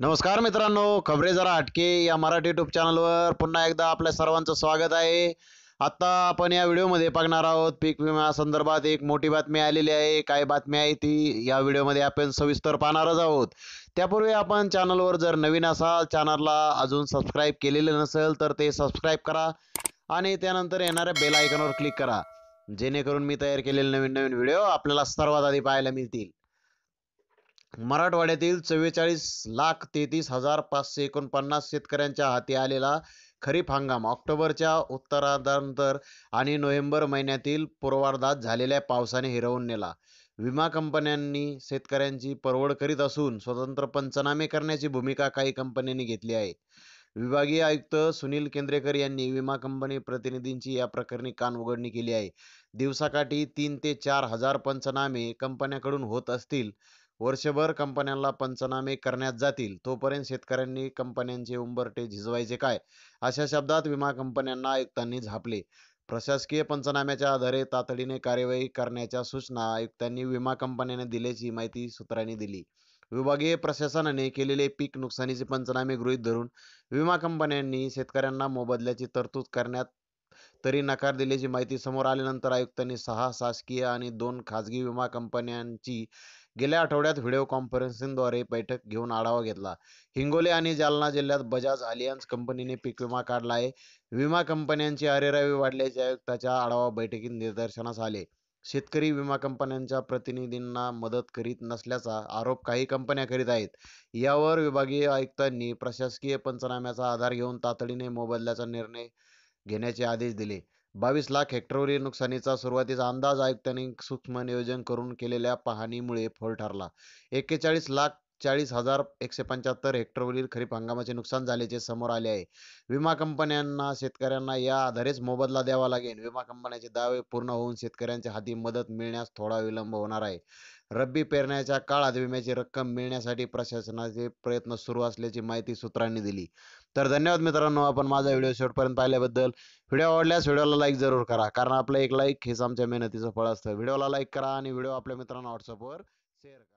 नमस्कार मित्रांनो खबरे जरा अटके या मराठी युट्यूब चॅनलवर पुन्हा एकदा आपल्या सर्वांचं स्वागत आहे आत्ता आपण या व्हिडिओमध्ये बघणार आहोत पीक विमा संदर्भात एक मोठी बातमी आलेली आहे काय बातमी आहे ती या व्हिडिओमध्ये आपण सविस्तर पाहणारच आहोत त्यापूर्वी आपण चॅनलवर जर नवीन असाल चॅनलला अजून सबस्क्राईब केलेलं नसेल तर ते सबस्क्राईब करा आणि त्यानंतर येणाऱ्या बेल आयकॉनवर क्लिक करा जेणेकरून मी तयार केलेले नवीन नवीन व्हिडिओ आपल्याला सर्वात आधी पाहायला मिळतील मराठवाड्यातील चव्वेचाळीस लाख तेहतीस हजार पाचशे एकोणपन्नास शेतकऱ्यांच्या हाती आलेला खरीप हंगाम ऑक्टोबरच्या उत्तरार्धानंतर आणि नोव्हेंबर महिन्यातील पूर्वार्धात झालेल्या पावसाने हिरवून नेला विमा कंपन्यांनी शेतकऱ्यांची परवड करीत असून स्वतंत्र पंचनामे करण्याची भूमिका काही कंपन्यांनी घेतली आहे विभागीय आयुक्त सुनील केंद्रेकर यांनी विमा कंपनी प्रतिनिधींची या प्रकरणी कान उघडणी केली आहे दिवसाकाठी तीन ते चार हजार पंचनामे कंपन्याकडून होत असतील वर्षभर कंपन्यांना पंचनामे करण्यात जातील तोपर्यंत शेतकऱ्यांनी कंपन्यांचे उंबरटे झिजवायचे काय अशा शब्दात विमा कंपन्यांना आयुक्तांनी झापले प्रशासकीय पंचनाम्याच्या आधारे तातडीने कार्यवाही करण्याच्या सूचना आयुक्तांनी विमा कंपन्याने दिल्याची माहिती सूत्रांनी दिली विभागीय प्रशासनाने केलेले पीक नुकसानीचे पंचनामे गृहीत धरून विमा कंपन्यांनी शेतकऱ्यांना मोबदल्याची तरतूद करण्यात तरी नकार दिल्याची माहिती समोर आल्यानंतर आयुक्तांनी सहा शासकीय आणि दोन खाजगी विमा कंपन्यांची गेल्या आठवड्यात व्हिडिओ कॉन्फरन्सिंगद्वारे बैठक घेऊन आढावा घेतला हिंगोली आणि जालना जिल्ह्यात बजाज अलियन्स कंपनीने पीक विमा काढला आहे विमा कंपन्यांची अरेरावी वाढल्याचे आयुक्ताच्या आढावा बैठकीत निदर्शनास आले शेतकरी विमा कंपन्यांच्या प्रतिनिधींना मदत करीत नसल्याचा आरोप काही कंपन्या करीत आहेत यावर विभागीय आयुक्तांनी प्रशासकीय पंचनाम्याचा आधार घेऊन तातडीने मोबदल्याचा निर्णय घेण्याचे आदेश दिले बावीस लाख हेक्टरवरील नुकसानीचा सुरुवातीचा अंदाज आयुक्तांनी सूक्ष्म नियोजन करून केलेल्या पाहणीमुळे फोल ठरला एक्केचाळीस लाख चाळीस हजार एकशे पंच्याहत्तर हेक्टरवरील खरीप हंगामाचे नुकसान झाल्याचे समोर आले आहे विमा कंपन्यांना शेतकऱ्यांना या आधारेच मोबदला द्यावा लागेल विमा कंपन्याचे दावे पूर्ण होऊन शेतकऱ्यांच्या हाती मदत मिळण्यास थोडा विलंब होणार आहे रब्बी पेरण्याच्या काळात विम्याची रक्कम मिळण्यासाठी प्रशासनाचे प्रयत्न सुरू असल्याची माहिती सूत्रांनी दिली तर धन्यवाद मित्रांनो आपण माझा व्हिडिओ शेवटपर्यंत पाहिल्याबद्दल व्हिडिओ आवडल्यास व्हिडिओला लाईक जरूर करा कारण आपलं एक लाईक हेच आमच्या मेहनतीचं फळ असतं व्हिडिओला लाईक करा आणि व्हिडिओ आपल्या मित्रांना व्हॉट्सअपवर शेअर करा